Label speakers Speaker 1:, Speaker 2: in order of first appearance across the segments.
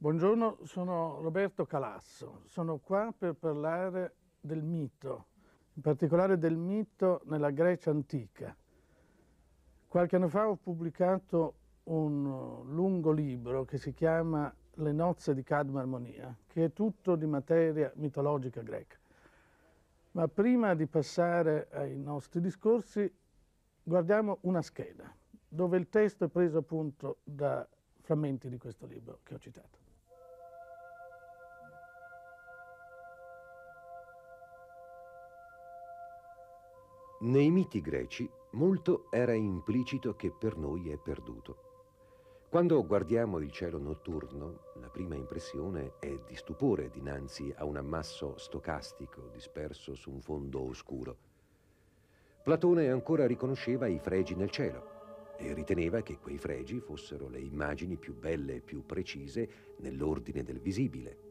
Speaker 1: Buongiorno, sono Roberto Calasso. Sono qua per parlare del mito, in particolare del mito nella Grecia antica. Qualche anno fa ho pubblicato un lungo libro che si chiama Le nozze di Cadma Armonia, che è tutto di materia mitologica greca. Ma prima di passare ai nostri discorsi, guardiamo una scheda, dove il testo è preso appunto da frammenti di questo libro che ho citato.
Speaker 2: Nei miti greci molto era implicito che per noi è perduto. Quando guardiamo il cielo notturno, la prima impressione è di stupore dinanzi a un ammasso stocastico disperso su un fondo oscuro. Platone ancora riconosceva i fregi nel cielo e riteneva che quei fregi fossero le immagini più belle e più precise nell'ordine del visibile.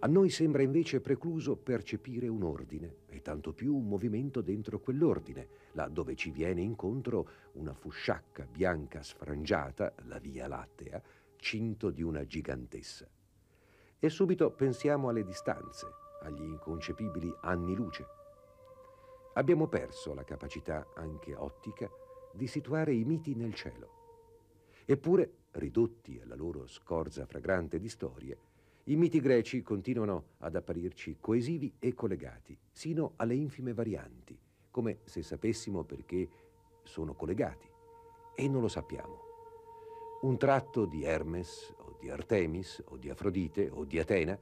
Speaker 2: A noi sembra invece precluso percepire un ordine, e tanto più un movimento dentro quell'ordine, là dove ci viene incontro una fusciacca bianca sfrangiata, la Via Lattea, cinto di una gigantessa. E subito pensiamo alle distanze, agli inconcepibili anni luce. Abbiamo perso la capacità, anche ottica, di situare i miti nel cielo. Eppure, ridotti alla loro scorza fragrante di storie, i miti greci continuano ad apparirci coesivi e collegati, sino alle infime varianti, come se sapessimo perché sono collegati. E non lo sappiamo. Un tratto di Hermes o di Artemis o di Afrodite o di Atena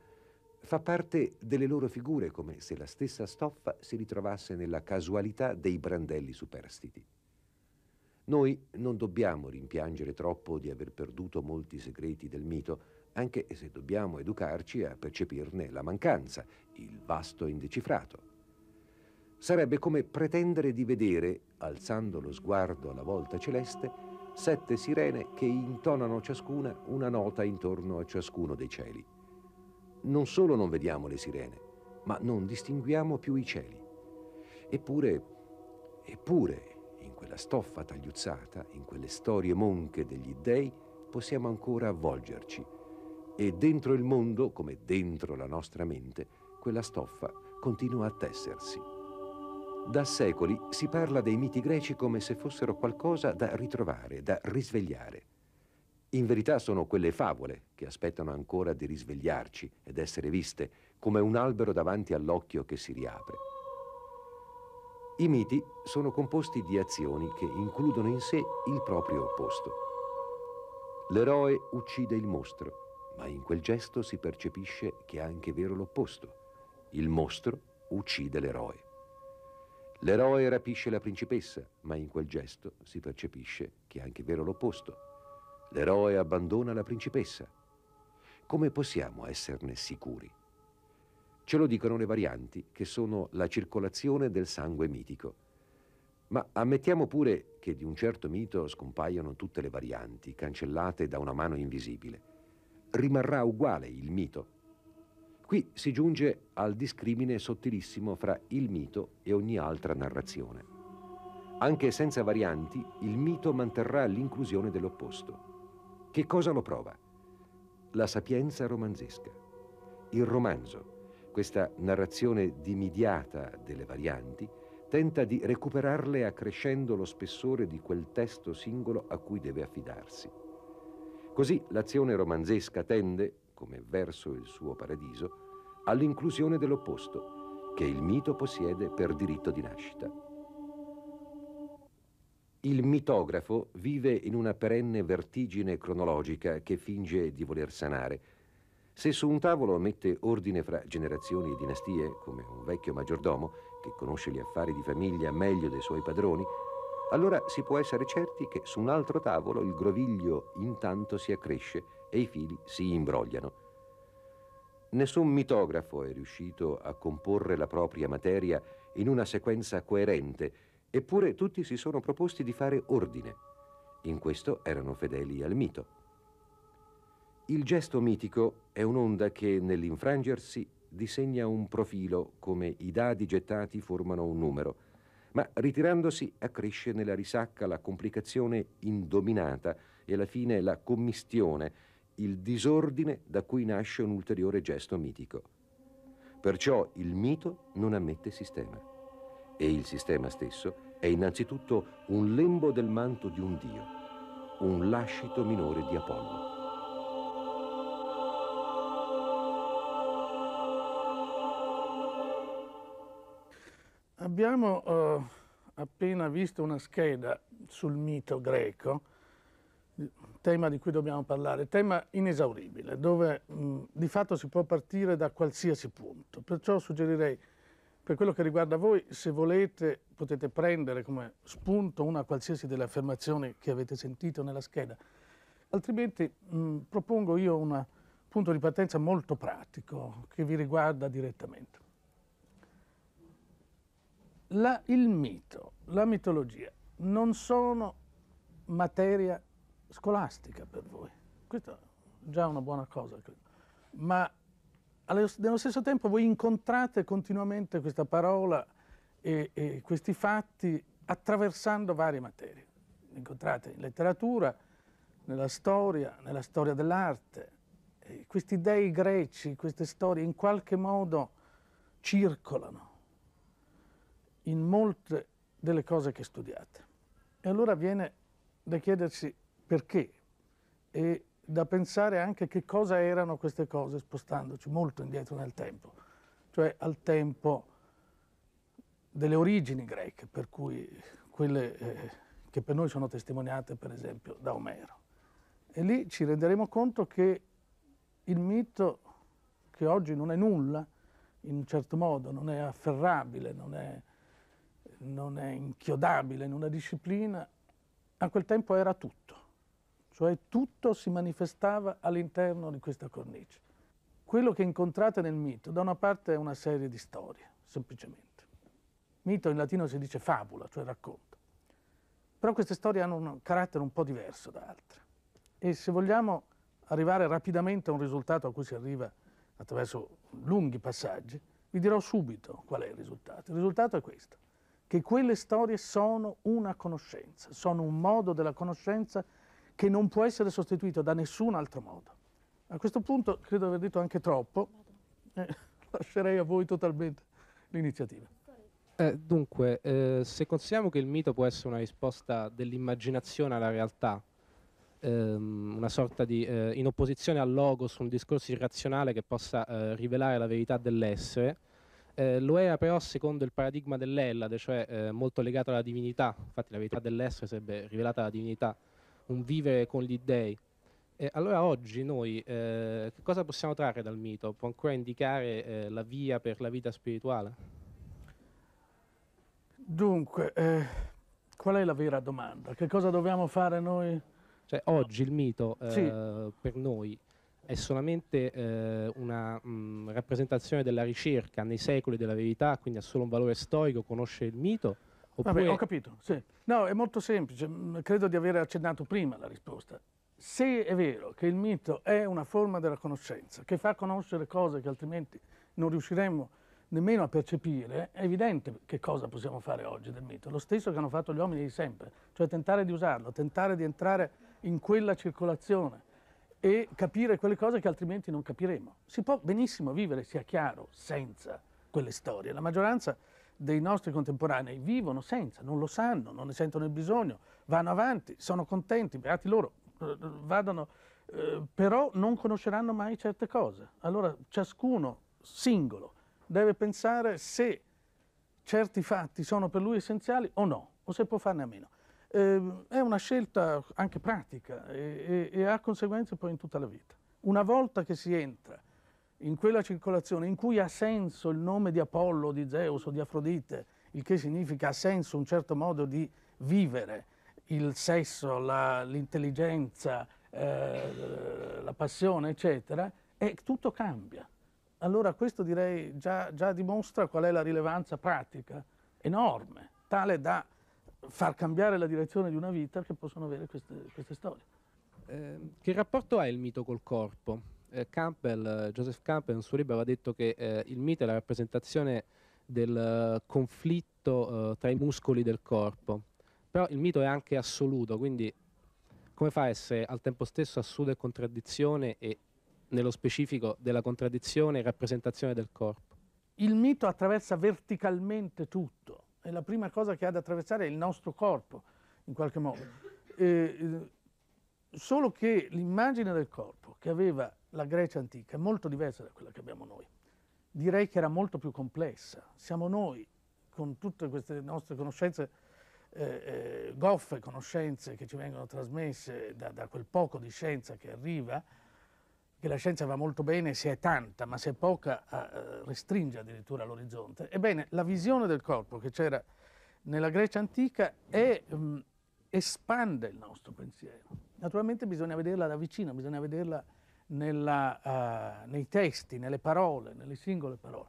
Speaker 2: fa parte delle loro figure come se la stessa stoffa si ritrovasse nella casualità dei brandelli superstiti. Noi non dobbiamo rimpiangere troppo di aver perduto molti segreti del mito, anche se dobbiamo educarci a percepirne la mancanza, il vasto indecifrato. Sarebbe come pretendere di vedere, alzando lo sguardo alla volta celeste, sette sirene che intonano ciascuna una nota intorno a ciascuno dei cieli. Non solo non vediamo le sirene, ma non distinguiamo più i cieli. Eppure, eppure, in quella stoffa tagliuzzata, in quelle storie monche degli dei, possiamo ancora avvolgerci e dentro il mondo, come dentro la nostra mente, quella stoffa continua a tessersi. Da secoli si parla dei miti greci come se fossero qualcosa da ritrovare, da risvegliare. In verità sono quelle favole che aspettano ancora di risvegliarci ed essere viste come un albero davanti all'occhio che si riapre. I miti sono composti di azioni che includono in sé il proprio opposto. L'eroe uccide il mostro, ma in quel gesto si percepisce che è anche vero l'opposto. Il mostro uccide l'eroe. L'eroe rapisce la principessa, ma in quel gesto si percepisce che è anche vero l'opposto. L'eroe abbandona la principessa. Come possiamo esserne sicuri? Ce lo dicono le varianti, che sono la circolazione del sangue mitico. Ma ammettiamo pure che di un certo mito scompaiono tutte le varianti, cancellate da una mano invisibile rimarrà uguale il mito. Qui si giunge al discrimine sottilissimo fra il mito e ogni altra narrazione. Anche senza varianti, il mito manterrà l'inclusione dell'opposto. Che cosa lo prova? La sapienza romanzesca. Il romanzo, questa narrazione dimidiata delle varianti, tenta di recuperarle accrescendo lo spessore di quel testo singolo a cui deve affidarsi. Così l'azione romanzesca tende, come verso il suo paradiso, all'inclusione dell'opposto, che il mito possiede per diritto di nascita. Il mitografo vive in una perenne vertigine cronologica che finge di voler sanare. Se su un tavolo mette ordine fra generazioni e dinastie, come un vecchio maggiordomo che conosce gli affari di famiglia meglio dei suoi padroni, allora si può essere certi che su un altro tavolo il groviglio intanto si accresce e i fili si imbrogliano. Nessun mitografo è riuscito a comporre la propria materia in una sequenza coerente, eppure tutti si sono proposti di fare ordine. In questo erano fedeli al mito. Il gesto mitico è un'onda che nell'infrangersi disegna un profilo come i dadi gettati formano un numero ma ritirandosi accresce nella risacca la complicazione indominata e alla fine la commistione, il disordine da cui nasce un ulteriore gesto mitico. Perciò il mito non ammette sistema e il sistema stesso è innanzitutto un lembo del manto di un dio, un lascito minore di Apollo.
Speaker 1: Abbiamo eh, appena visto una scheda sul mito greco, tema di cui dobbiamo parlare, tema inesauribile, dove mh, mm, di fatto si può partire da qualsiasi punto. Perciò suggerirei, per quello che riguarda voi, se volete potete prendere come spunto una qualsiasi delle affermazioni che avete sentito nella scheda, altrimenti mh, mm, propongo io un punto di partenza molto pratico che vi riguarda direttamente. La, il mito, la mitologia non sono materia scolastica per voi. Questa è già una buona cosa, ma allo, nello stesso tempo voi incontrate continuamente questa parola e, e questi fatti attraversando varie materie. Li incontrate in letteratura, nella storia, nella storia dell'arte. Questi dei greci, queste storie in qualche modo circolano in molte delle cose che studiate. E allora viene da chiedersi perché e da pensare anche che cosa erano queste cose spostandoci molto indietro nel tempo, cioè al tempo delle origini greche, per cui quelle eh, che per noi sono testimoniate per esempio da Omero. E lì ci renderemo conto che il mito, che oggi non è nulla, in un certo modo, non è afferrabile, non è non è inchiodabile in una disciplina, a quel tempo era tutto, cioè tutto si manifestava all'interno di questa cornice. Quello che incontrate nel mito, da una parte è una serie di storie, semplicemente. Mito in latino si dice fabula, cioè racconto. Però queste storie hanno un carattere un po' diverso da altre. E se vogliamo arrivare rapidamente a un risultato a cui si arriva attraverso lunghi passaggi, vi dirò subito qual è il risultato. Il risultato è questo che quelle storie sono una conoscenza, sono un modo della conoscenza che non può essere sostituito da nessun altro modo. A questo punto credo di aver detto anche troppo, eh, lascerei a voi totalmente l'iniziativa.
Speaker 3: Eh, dunque, eh, se consideriamo che il mito può essere una risposta dell'immaginazione alla realtà, ehm, una sorta di eh, in opposizione al logos, un discorso irrazionale che possa eh, rivelare la verità dell'essere, eh, lo era però secondo il paradigma dell'Ellade, cioè eh, molto legato alla divinità, infatti la verità dell'essere sarebbe rivelata alla divinità, un vivere con gli dèi. E allora oggi noi eh, che cosa possiamo trarre dal mito? Può ancora indicare eh, la via per la vita spirituale?
Speaker 1: Dunque, eh, qual è la vera domanda? Che cosa dobbiamo fare noi? Cioè
Speaker 3: oggi il mito sì. per noi è solamente eh, una mh, mm, rappresentazione della ricerca nei secoli della verità, quindi ha solo un valore storico, conosce il mito? Oppure... Vabbè, ho
Speaker 1: capito, sì. No, è molto semplice, mm, credo di aver accennato prima la risposta. Se è vero che il mito è una forma della conoscenza, che fa conoscere cose che altrimenti non riusciremmo nemmeno a percepire, è evidente che cosa possiamo fare oggi del mito. Lo stesso che hanno fatto gli uomini di sempre, cioè tentare di usarlo, tentare di entrare in quella circolazione e capire quelle cose che altrimenti non capiremo. Si può benissimo vivere, sia chiaro, senza quelle storie. La maggioranza dei nostri contemporanei vivono senza, non lo sanno, non ne sentono il bisogno, vanno avanti, sono contenti, beati loro, eh, vadano, eh, però non conosceranno mai certe cose. Allora ciascuno singolo deve pensare se certi fatti sono per lui essenziali o no, o se può farne a meno eh, è una scelta anche pratica e, e, e ha conseguenze poi in tutta la vita. Una volta che si entra in quella circolazione in cui ha senso il nome di Apollo, di Zeus o di Afrodite, il che significa ha senso un certo modo di vivere, il sesso, l'intelligenza, eh, la passione, eccetera, e tutto cambia. Allora questo direi già, già dimostra qual è la rilevanza pratica, enorme, tale da far cambiare la direzione di una vita che possono avere queste, queste storie. Eh, che
Speaker 3: rapporto ha il mito col corpo? Eh, Campbell, eh, Joseph Campbell in suo libro aveva detto che eh, il mito è la rappresentazione del eh, conflitto eh, tra i muscoli del corpo, però il mito è anche assoluto, quindi come fa a essere al tempo stesso assoluto e contraddizione e nello specifico della contraddizione e rappresentazione del corpo?
Speaker 1: Il mito attraversa verticalmente tutto è la prima cosa che ha da attraversare il nostro corpo, in qualche modo. Eh, solo che l'immagine del corpo che aveva la Grecia antica è molto diversa da quella che abbiamo noi. Direi che era molto più complessa. Siamo noi, con tutte queste nostre conoscenze, eh, eh, goffe conoscenze che ci vengono trasmesse da, da quel poco di scienza che arriva, che la scienza va molto bene se è tanta, ma se è poca eh, eh, restringe addirittura l'orizzonte. Ebbene, la visione del corpo che c'era nella Grecia antica è, mh, mm, espande il nostro pensiero. Naturalmente bisogna vederla da vicino, bisogna vederla nella, uh, nei testi, nelle parole, nelle singole parole.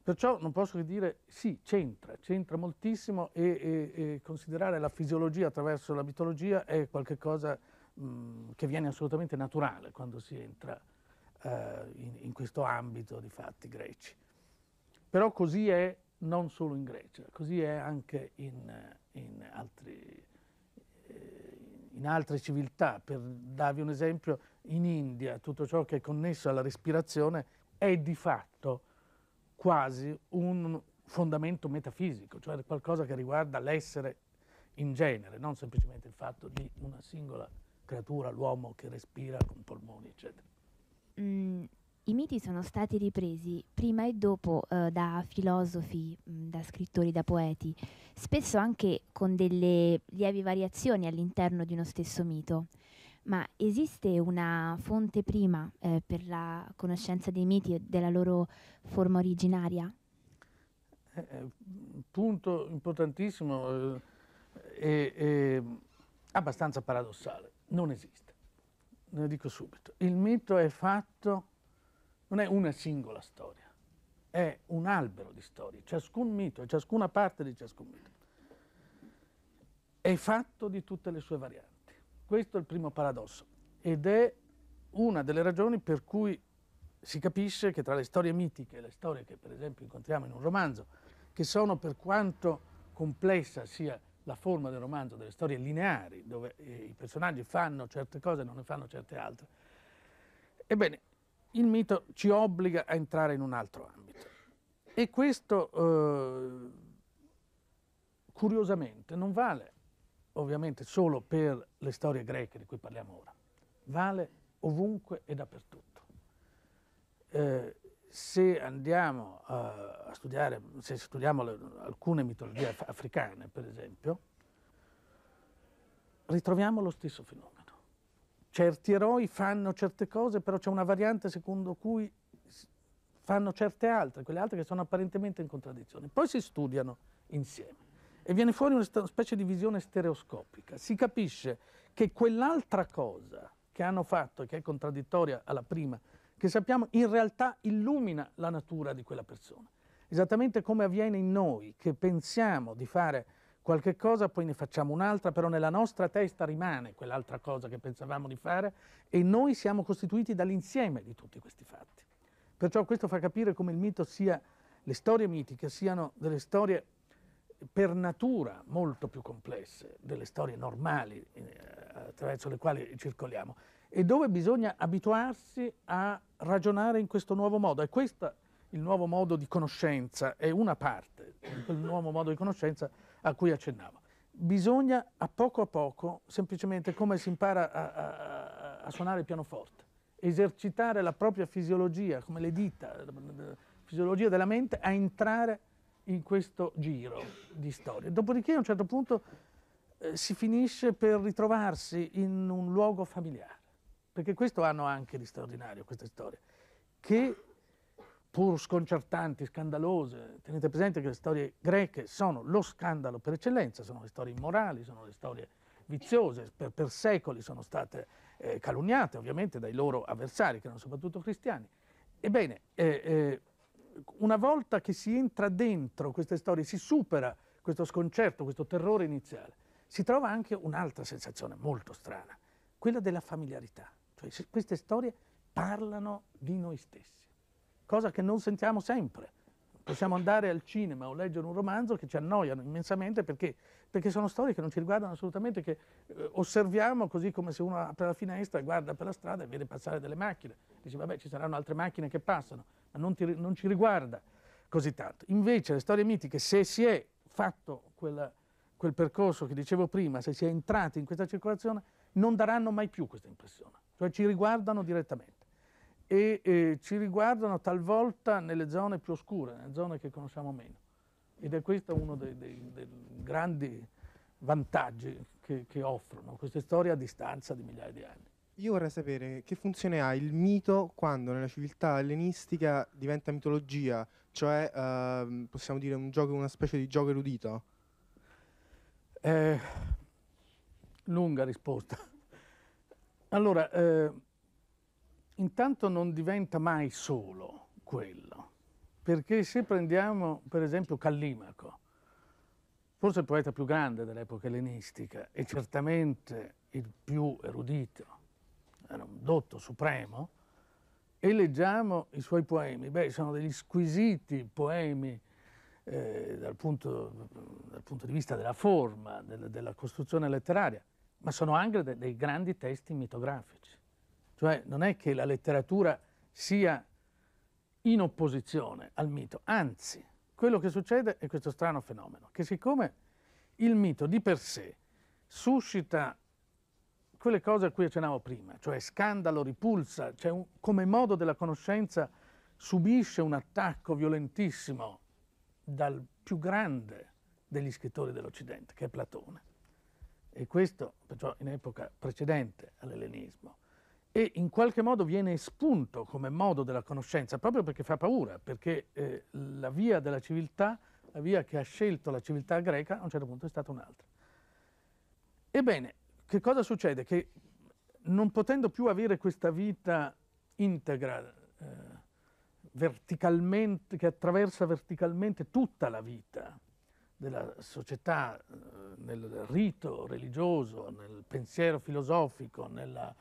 Speaker 1: Perciò non posso che dire sì, c'entra, c'entra moltissimo e, e, e, considerare la fisiologia attraverso la mitologia è qualcosa Mm, che viene assolutamente naturale quando si entra eh, in, in, questo ambito di fatti greci. Però così è non solo in Grecia, così è anche in, in, altri, eh, in altre civiltà. Per darvi un esempio, in India tutto ciò che è connesso alla respirazione è di fatto quasi un fondamento metafisico, cioè qualcosa che riguarda l'essere in genere, non semplicemente il fatto di una singola creatura, l'uomo che respira con polmoni, eccetera.
Speaker 3: Mm, I miti sono stati ripresi prima e dopo eh, da filosofi, mh, mm, da scrittori, da poeti, spesso anche con delle lievi variazioni all'interno di uno stesso mito. Ma esiste una fonte prima eh, per la conoscenza dei miti e della loro forma originaria?
Speaker 1: Eh, eh punto importantissimo eh, e eh, abbastanza paradossale non esiste. Lo dico subito. Il mito è fatto, non è una singola storia, è un albero di storie. Ciascun mito, ciascuna parte di ciascun mito è fatto di tutte le sue varianti. Questo è il primo paradosso ed è una delle ragioni per cui si capisce che tra le storie mitiche e le storie che per esempio incontriamo in un romanzo, che sono per quanto complessa sia la forma del romanzo, delle storie lineari, dove eh, i personaggi fanno certe cose e non ne fanno certe altre. Ebbene, il mito ci obbliga a entrare in un altro ambito. E questo, eh, curiosamente, non vale ovviamente solo per le storie greche di cui parliamo ora, vale ovunque e dappertutto. Eh, se andiamo a studiare, se studiamo le, alcune mitologie africane, per esempio, ritroviamo lo stesso fenomeno. Certi eroi fanno certe cose, però c'è una variante secondo cui fanno certe altre, quelle altre che sono apparentemente in contraddizione. Poi si studiano insieme e viene fuori una specie di visione stereoscopica. Si capisce che quell'altra cosa che hanno fatto e che è contraddittoria alla prima che sappiamo in realtà illumina la natura di quella persona. Esattamente come avviene in noi, che pensiamo di fare qualche cosa, poi ne facciamo un'altra, però nella nostra testa rimane quell'altra cosa che pensavamo di fare e noi siamo costituiti dall'insieme di tutti questi fatti. Perciò questo fa capire come il mito sia, le storie mitiche siano delle storie per natura molto più complesse delle storie normali eh, attraverso le quali circoliamo e dove bisogna abituarsi a ragionare in questo nuovo modo. E questo il nuovo modo di conoscenza, è una parte di quel nuovo modo di conoscenza a cui accennavo. Bisogna a poco a poco, semplicemente come si impara a, a, a suonare il pianoforte, esercitare la propria fisiologia, come le dita, la fisiologia della mente, a entrare in questo giro di storia. Dopodiché a un certo punto eh, si finisce per ritrovarsi in un luogo familiare perché questo hanno anche di straordinario queste storie, che pur sconcertanti, scandalose, tenete presente che le storie greche sono lo scandalo per eccellenza, sono le storie immorali, sono le storie viziose, per, per secoli sono state eh, calunniate ovviamente dai loro avversari, che erano soprattutto cristiani. Ebbene, eh, eh, una volta che si entra dentro queste storie, si supera questo sconcerto, questo terrore iniziale, si trova anche un'altra sensazione molto strana, quella della familiarità. Cioè, queste storie parlano di noi stessi, cosa che non sentiamo sempre. Possiamo andare al cinema o leggere un romanzo che ci annoiano immensamente perché, perché sono storie che non ci riguardano assolutamente, che eh, osserviamo così come se uno apre la finestra, e guarda per la strada e vede passare delle macchine. Dice vabbè ci saranno altre macchine che passano, ma non, ti, non ci riguarda così tanto. Invece le storie mitiche, se si è fatto quella, quel percorso che dicevo prima, se si è entrati in questa circolazione, non daranno mai più questa impressione cioè ci riguardano direttamente e eh, ci riguardano talvolta nelle zone più oscure, nelle zone che conosciamo meno. Ed è questo uno dei, dei, dei grandi vantaggi che, che offrono queste storie a distanza di migliaia di anni. Io vorrei sapere che funzione ha il mito quando nella civiltà ellenistica diventa mitologia, cioè eh, possiamo dire un gioco, una specie di gioco erudito? Eh, lunga risposta. Allora, eh, intanto non diventa mai solo quello, perché se prendiamo per esempio Callimaco, forse il poeta più grande dell'epoca ellenistica e certamente il più erudito, era un dotto supremo, e leggiamo i suoi poemi, beh, sono degli squisiti poemi eh, dal, punto, dal, punto, di vista della forma, del, della costruzione letteraria, ma sono anche de dei grandi testi mitografici. Cioè non è che la letteratura sia in opposizione al mito, anzi, quello che succede è questo strano fenomeno, che siccome il mito di per sé suscita quelle cose a cui accennavo prima, cioè scandalo, ripulsa, cioè un, come modo della conoscenza subisce un attacco violentissimo dal più grande degli scrittori dell'Occidente, che è Platone e questo perciò in epoca precedente all'ellenismo, e in qualche modo viene espunto come modo della conoscenza proprio perché fa paura, perché eh, la via della civiltà, la via che ha scelto la civiltà greca a un certo punto è stata un'altra. Ebbene, che cosa succede? Che non potendo più avere questa vita integra, eh, che attraversa verticalmente tutta la vita, della società eh, nel rito religioso, nel pensiero filosofico, nella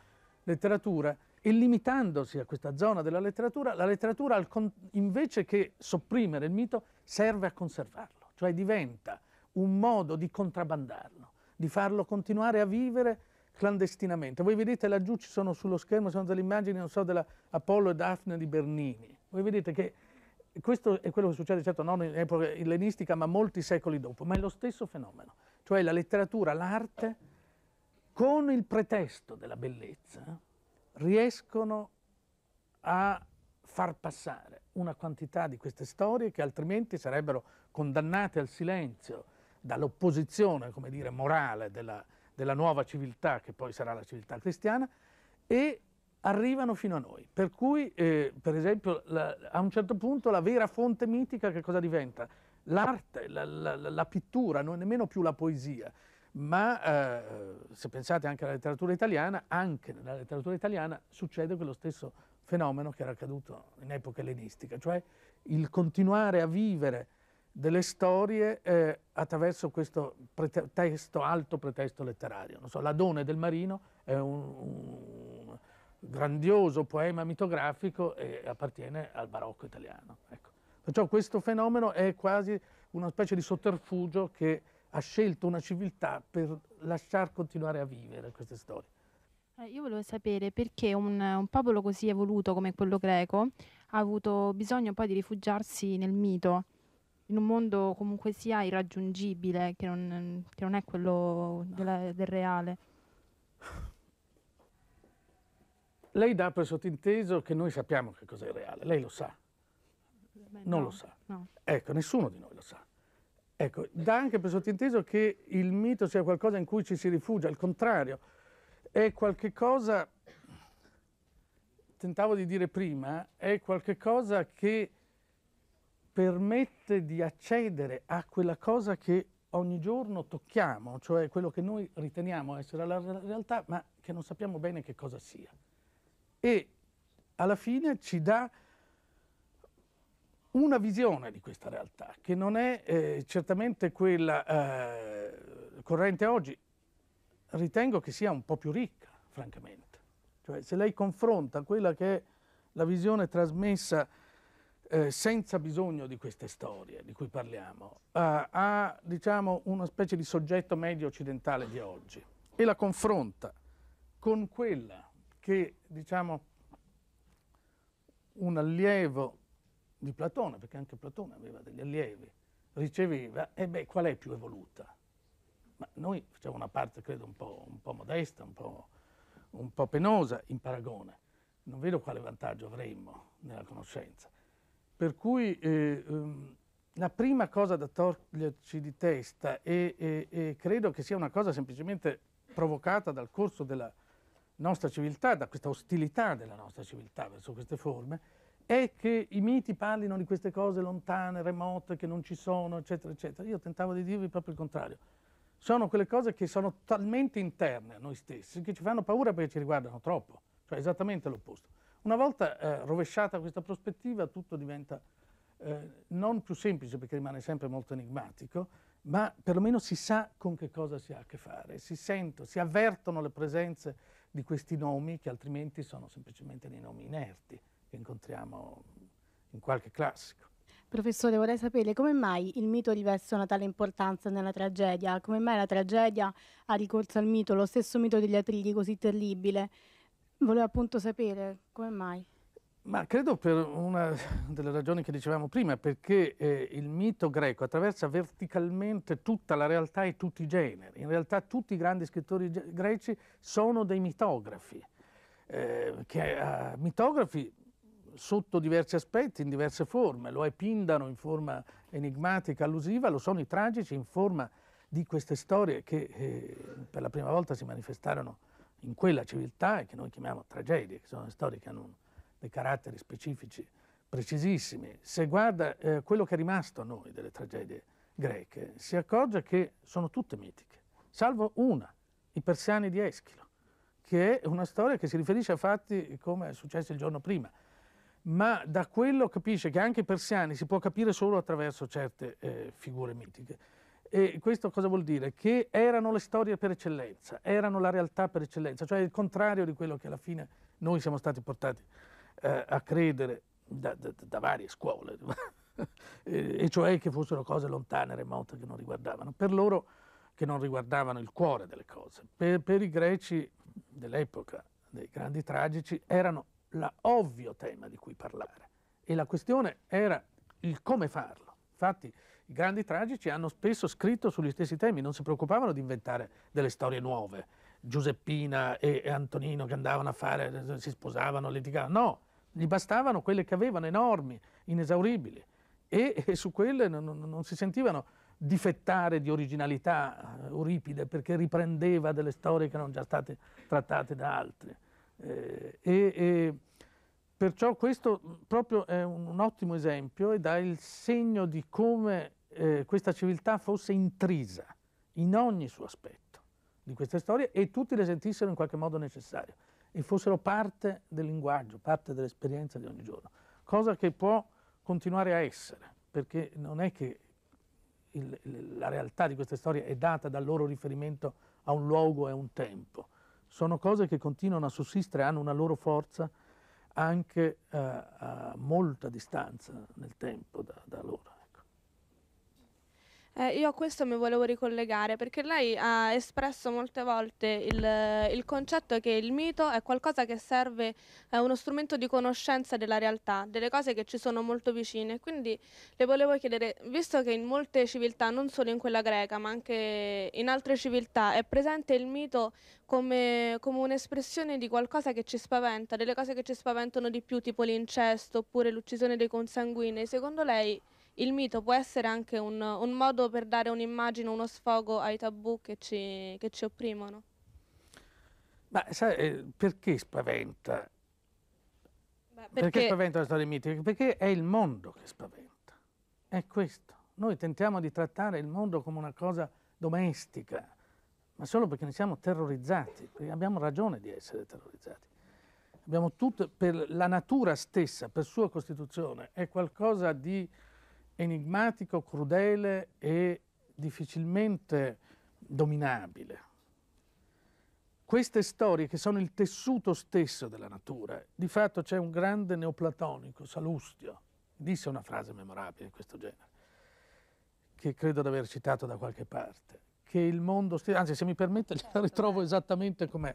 Speaker 1: letteratura e limitandosi a questa zona della letteratura, la letteratura invece che sopprimere il mito serve a conservarlo, cioè diventa un modo di contrabbandarlo, di farlo continuare a vivere clandestinamente. Voi vedete laggiù ci sono sullo schermo, sono delle immagini, non so, della Apollo e Daphne di Bernini. Voi vedete che questo è quello che succede certo non in epoca ellenistica ma molti secoli dopo, ma è lo stesso fenomeno, cioè la letteratura, l'arte con il pretesto della bellezza riescono a far passare una quantità di queste storie che altrimenti sarebbero condannate al silenzio dall'opposizione, come dire, morale della, della nuova civiltà che poi sarà la civiltà cristiana e arrivano fino a noi. Per cui, eh, per esempio, la, a un certo punto la vera fonte mitica che cosa diventa? L'arte, la, la, la pittura, non è nemmeno più la poesia. Ma eh, se pensate anche alla letteratura italiana, anche nella letteratura italiana succede quello stesso fenomeno che era accaduto in epoca ellenistica, cioè il continuare a vivere delle storie eh, attraverso questo pretesto, alto pretesto letterario. Non so, L'Adone del Marino è un, un grandioso poema mitografico e appartiene al barocco italiano. Ecco. Perciò questo fenomeno è quasi una specie di sotterfugio che ha scelto una civiltà per lasciar continuare a vivere queste storie.
Speaker 3: Eh, io volevo sapere perché un, un popolo così evoluto come quello greco ha avuto bisogno poi di rifugiarsi nel mito, in un mondo comunque sia irraggiungibile, che non, che non è quello della, del reale.
Speaker 1: Lei dà per sottinteso che noi sappiamo che cos'è il reale, lei lo sa. Beh, non no, lo sa. No. Ecco, nessuno di noi lo sa. Ecco, dà anche per sottinteso che il mito sia qualcosa in cui ci si rifugia, al contrario, è qualcosa, tentavo di dire prima, è qualcosa che permette di accedere a quella cosa che ogni giorno tocchiamo, cioè quello che noi riteniamo essere la realtà, ma che non sappiamo bene che cosa sia e alla fine ci dà una visione di questa realtà che non è eh, certamente quella eh, corrente oggi, ritengo che sia un po' più ricca, francamente. Cioè, se lei confronta quella che è la visione trasmessa eh, senza bisogno di queste storie di cui parliamo, eh, a diciamo, una specie di soggetto medio occidentale di oggi e la confronta con quella che diciamo, un allievo di Platone, perché anche Platone aveva degli allievi, riceveva, e beh, qual è più evoluta? Ma noi facciamo una parte, credo, un po', un po modesta, un po', un po' penosa in paragone. Non vedo quale vantaggio avremmo nella conoscenza. Per cui eh, um, la prima cosa da toglierci di testa, e, e credo che sia una cosa semplicemente provocata dal corso della, nostra civiltà, da questa ostilità della nostra civiltà verso queste forme, è che i miti parlino di queste cose lontane, remote, che non ci sono, eccetera, eccetera. Io tentavo di dirvi proprio il contrario. Sono quelle cose che sono talmente interne a noi stessi che ci fanno paura perché ci riguardano troppo, cioè esattamente l'opposto. Una volta eh, rovesciata questa prospettiva tutto diventa eh, non più semplice perché rimane sempre molto enigmatico, ma perlomeno si sa con che cosa si ha a che fare, si sentono, si avvertono le presenze di questi nomi che altrimenti sono semplicemente dei nomi inerti che incontriamo in qualche classico.
Speaker 3: Professore, vorrei sapere come mai il mito riveste una tale importanza nella tragedia, come mai la tragedia ha ricorso al mito, lo stesso mito degli atridi così terribile. Volevo appunto sapere come mai.
Speaker 1: Ma credo per una delle ragioni che dicevamo prima, perché eh, il mito greco attraversa verticalmente tutta la realtà e tutti i generi. In realtà tutti i grandi scrittori greci sono dei mitografi, eh, che, eh, mitografi sotto diversi aspetti, in diverse forme. Lo è Pindano in forma enigmatica, allusiva, lo sono i tragici in forma di queste storie che eh, per la prima volta si manifestarono in quella civiltà e che noi chiamiamo tragedie, che sono storie che hanno dei caratteri specifici precisissimi, se guarda eh, quello che è rimasto a noi delle tragedie greche, si accorge che sono tutte mitiche, salvo una, i persiani di Eschilo, che è una storia che si riferisce a fatti come è successo il giorno prima, ma da quello capisce che anche i persiani si può capire solo attraverso certe eh, figure mitiche. E questo cosa vuol dire? Che erano le storie per eccellenza, erano la realtà per eccellenza, cioè il contrario di quello che alla fine noi siamo stati portati eh, a credere da, da, da varie scuole, e cioè che fossero cose lontane, remote, che non riguardavano. Per loro che non riguardavano il cuore delle cose. Per, per i greci dell'epoca, dei grandi tragici, erano l'ovvio tema di cui parlare e la questione era il come farlo. Infatti i grandi tragici hanno spesso scritto sugli stessi temi, non si preoccupavano di inventare delle storie nuove. Giuseppina e Antonino che andavano a fare, si sposavano, litigavano. No, gli bastavano quelle che avevano, enormi, inesauribili, e, e su quelle non, non, si sentivano difettare di originalità Euripide eh, perché riprendeva delle storie che erano già state trattate da altri. Eh, e, e perciò questo mm, proprio è un, un, ottimo esempio e dà il segno di come eh, questa civiltà fosse intrisa in ogni suo aspetto di queste storie e tutti le sentissero in qualche modo necessarie e fossero parte del linguaggio, parte dell'esperienza di ogni giorno, cosa che può continuare a essere, perché non è che il, la realtà di queste storie è data dal loro riferimento a un luogo e a un tempo, sono cose che continuano a sussistere, hanno una loro forza anche eh, a molta distanza nel tempo da, da loro.
Speaker 3: Eh, io a questo mi volevo ricollegare perché lei ha espresso molte volte il, il concetto che il mito è qualcosa che serve, è eh, uno strumento di conoscenza della realtà, delle cose che ci sono molto vicine. Quindi le volevo chiedere, visto che in molte civiltà, non solo in quella greca, ma anche in altre civiltà, è presente il mito come, come un'espressione di qualcosa che ci spaventa, delle cose che ci spaventano di più, tipo l'incesto oppure l'uccisione dei consanguinei, secondo lei il mito può essere anche un, un modo per dare un'immagine, uno sfogo ai tabù che ci, che ci opprimono?
Speaker 1: Ma sai, eh, perché spaventa? Beh, perché... perché... spaventa la storia mitica? Perché è il mondo che spaventa, è questo. Noi tentiamo di trattare il mondo come una cosa domestica, ma solo perché ne siamo terrorizzati, perché abbiamo ragione di essere terrorizzati. Abbiamo tutto, per la natura stessa, per sua costituzione, è qualcosa di enigmatico, crudele e difficilmente dominabile. Queste storie che sono il tessuto stesso della natura, di fatto c'è un grande neoplatonico, Salustio, disse una frase memorabile di questo genere, che credo di aver citato da qualche parte, che il mondo stesso, anzi se mi permette la certo. ritrovo esattamente com'è,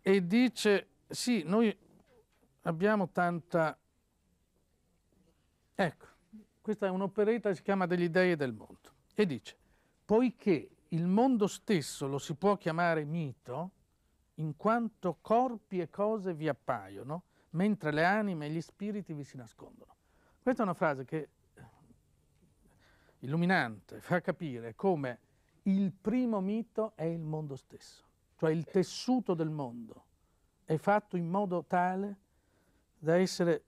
Speaker 1: e dice sì, noi abbiamo tanta... ecco, questa è un'operetta che si chiama Degli dei del mondo e dice, poiché il mondo stesso lo si può chiamare mito, in quanto corpi e cose vi appaiono, mentre le anime e gli spiriti vi si nascondono. Questa è una frase che eh, illuminante, fa capire come il primo mito è il mondo stesso, cioè il tessuto del mondo è fatto in modo tale da essere,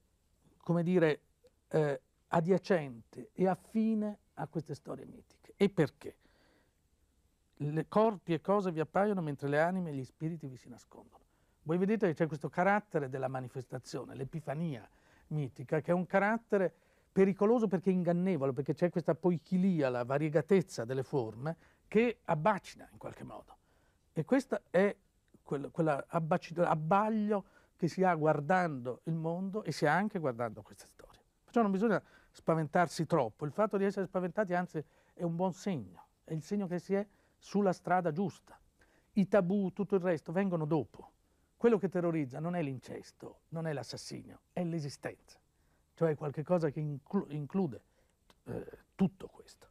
Speaker 1: come dire, eh, adiacente e affine a queste storie mitiche. E perché? Le corpi e cose vi appaiono mentre le anime e gli spiriti vi si nascondono. Voi vedete che c'è questo carattere della manifestazione, l'epifania mitica, che è un carattere pericoloso perché ingannevole, perché c'è questa poichilia, la variegatezza delle forme, che abbacina in qualche modo. E questo è quell'abbaglio che si ha guardando il mondo e si ha anche guardando queste storie. Perciò non bisogna spaventarsi troppo, il fatto di essere spaventati anzi è un buon segno, è il segno che si è sulla strada giusta. I tabù, tutto il resto vengono dopo. Quello che terrorizza non è l'incesto, non è l'assassinio, è l'esistenza, cioè qualcosa che inclu- include eh, tutto questo.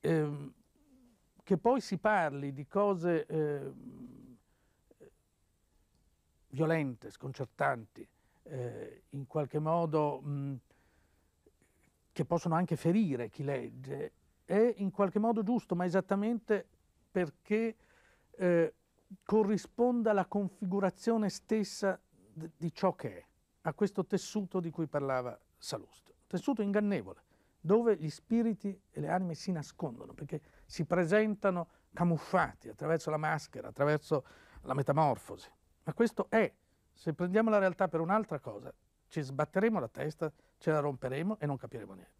Speaker 1: Eh, che poi si parli di cose eh, violente, sconcertanti, eh, in qualche modo mh, che possono anche ferire chi legge, è in qualche modo giusto, ma esattamente perché eh, corrisponde alla configurazione stessa d- di ciò che è, a questo tessuto di cui parlava Salustio. Tessuto ingannevole, dove gli spiriti e le anime si nascondono, perché si presentano camuffati attraverso la maschera, attraverso la metamorfosi. Ma questo è, se prendiamo la realtà per un'altra cosa, ci sbatteremo la testa ce la romperemo e non capiremo niente.